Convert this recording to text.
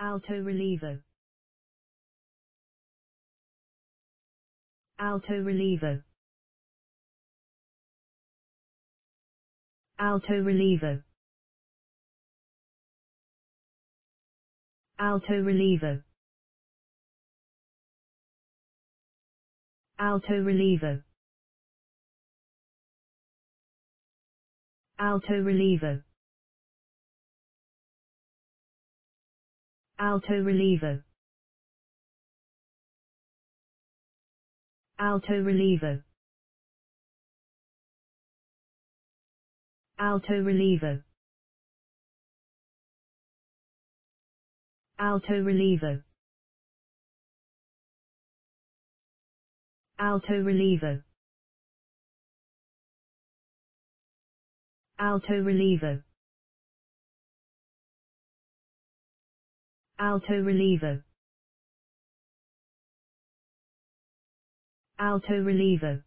Alto Relievo Alto Relievo Alto Relievo Alto Relievo Alto Relievo Alto Relievo Alto Relievo Alto Relievo Alto Relievo Alto Relievo Alto Relievo Alto Relievo Alto Relievo Alto Relievo